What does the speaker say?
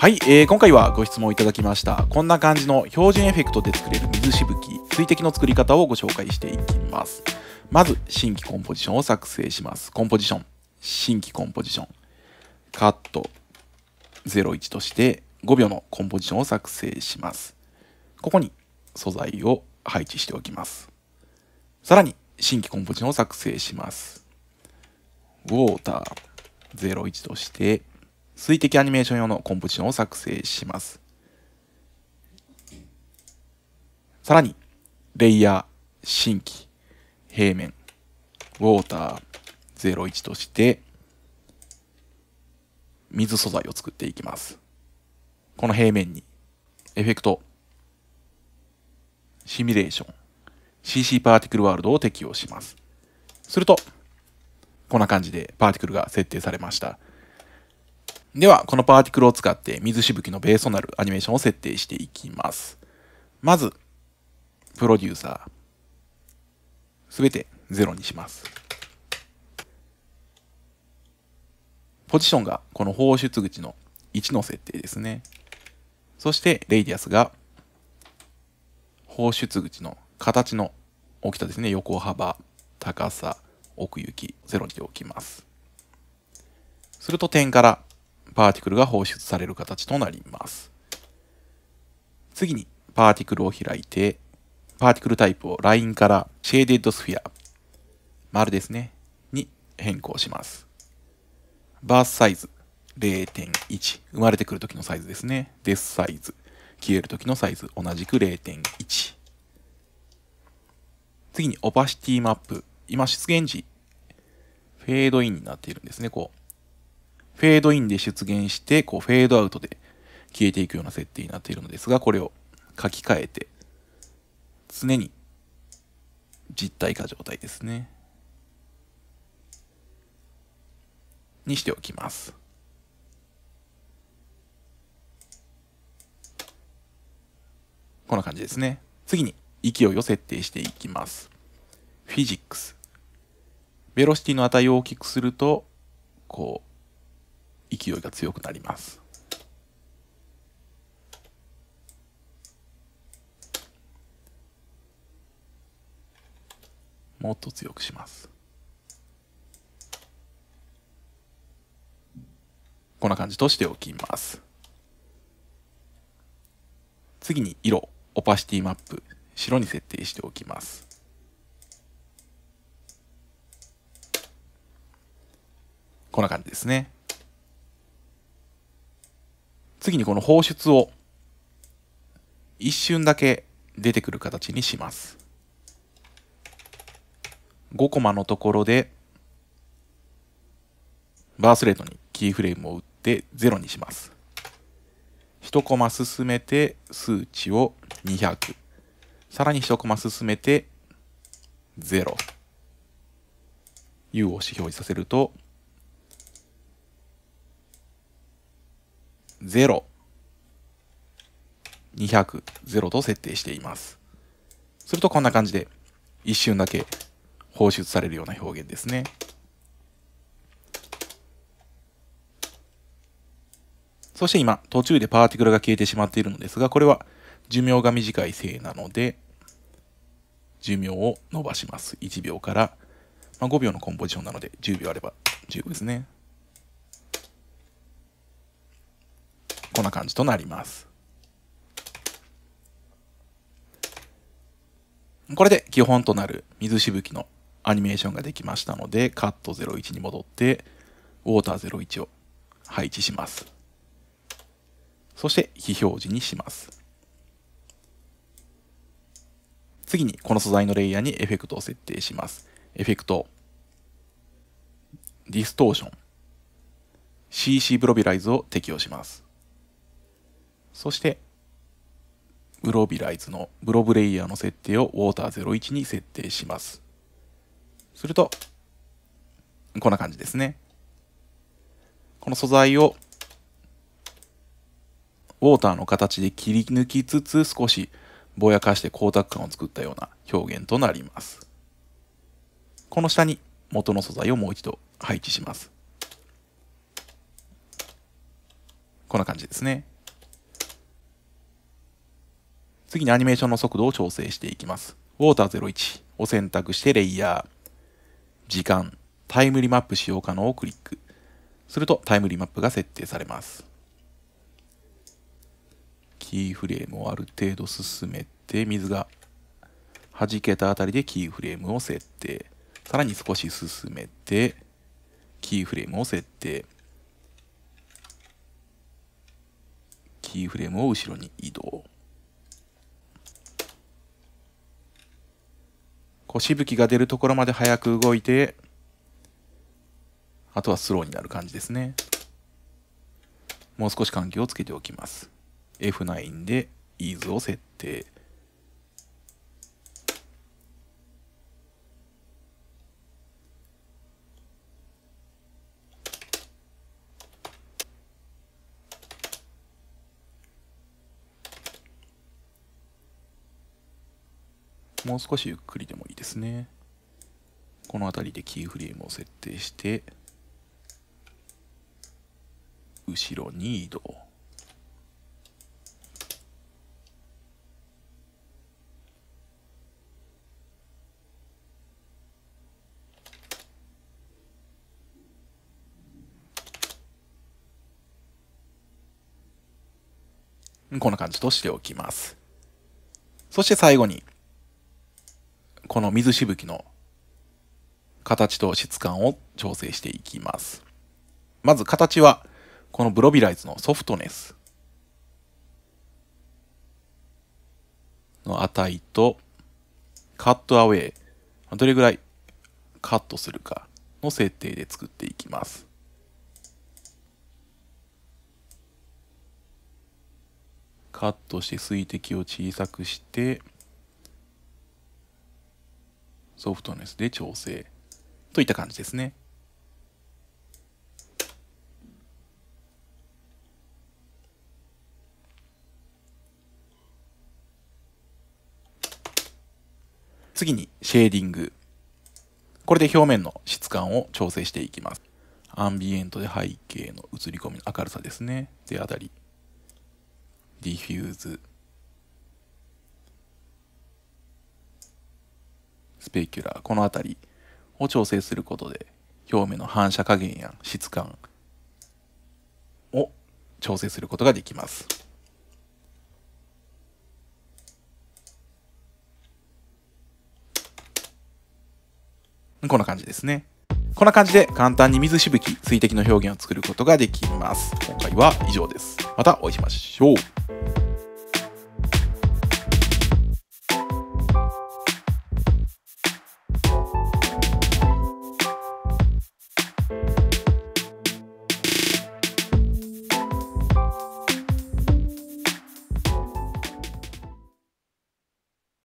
はい、えー、今回はご質問いただきましたこんな感じの標準エフェクトで作れる水しぶき水滴の作り方をご紹介していきますまず新規コンポジションを作成しますコンポジション新規コンポジションカット01として5秒のコンポジションを作成しますここに素材を配置しておきますさらに新規コンポジションを作成しますウォーター01として水滴アニメーション用のコンポジションを作成します。さらに、レイヤー、新規、平面、ウォーター、01として、水素材を作っていきます。この平面に、エフェクト、シミュレーション、CC パーティクルワールドを適用します。すると、こんな感じでパーティクルが設定されました。では、このパーティクルを使って水しぶきのベースとなるアニメーションを設定していきます。まず、プロデューサー。すべて0にします。ポジションがこの放出口の1の設定ですね。そして、レイディアスが放出口の形の大きさですね。横幅、高さ、奥行き、0にしておきます。すると点からパーティクルが放出される形となります。次に、パーティクルを開いて、パーティクルタイプをラインからシェーデッドスフィア、丸ですね、に変更します。バースサイズ0.1、生まれてくる時のサイズですね。デスサイズ、消える時のサイズ、同じく0.1。次にオパシティマップ。今出現時、フェードインになっているんですね、こう。フェードインで出現して、こうフェードアウトで消えていくような設定になっているのですが、これを書き換えて、常に実体化状態ですね。にしておきます。こんな感じですね。次に勢いを設定していきます。フィジックス。ベロシティの値を大きくすると、こう、勢いが強くなりますもっと強くしますこんな感じとしておきます次に色オパシティマップ白に設定しておきますこんな感じですね次にこの放出を一瞬だけ出てくる形にします。5コマのところでバースレートにキーフレームを打って0にします。1コマ進めて数値を200。さらに1コマ進めて0。U を指標にさせると0、200、0と設定しています。するとこんな感じで一瞬だけ放出されるような表現ですね。そして今、途中でパーティクルが消えてしまっているのですが、これは寿命が短いせいなので、寿命を伸ばします。1秒から、まあ、5秒のコンポジションなので10秒あれば十分ですね。こんな感じとなります。これで基本となる水しぶきのアニメーションができましたので、カット01に戻って、ウォーター01を配置します。そして、非表示にします。次に、この素材のレイヤーにエフェクトを設定します。エフェクト、ディストーション、CC プロビライズを適用します。そして、ブロビライズのブロブレイヤーの設定を Water01 に設定します。すると、こんな感じですね。この素材を、ウォーターの形で切り抜きつつ少しぼやかして光沢感を作ったような表現となります。この下に元の素材をもう一度配置します。こんな感じですね。次にアニメーションの速度を調整していきます。ウォーター01を選択してレイヤー、時間、タイムリマップ使用可能をクリック。するとタイムリマップが設定されます。キーフレームをある程度進めて、水が弾けたあたりでキーフレームを設定。さらに少し進めて、キーフレームを設定。キーフレームを後ろに移動。うしぶきが出るところまで早く動いてあとはスローになる感じですねもう少し環境をつけておきます F9 でイーズを設定もう少しゆっくりでもいいですねこの辺りでキーフレームを設定して後ろに移動こんな感じとしておきます。そして最後に、この水しぶきの形と質感を調整していきます。まず形は、このブロビライズのソフトネスの値と、カットアウェイ、どれぐらいカットするかの設定で作っていきます。カットして水滴を小さくして、ソフトネスで調整といった感じですね。次にシェーディング。これで表面の質感を調整していきます。アンビエントで背景の映り込みの明るさですね。であたり、ディフューズ、スペキュラーこの辺りを調整することで表面の反射加減や質感を調整することができます。こんな感じですね。こんな感じで簡単に水しぶき、水滴の表現を作ることができます。今回は以上です。またお会いしましょう。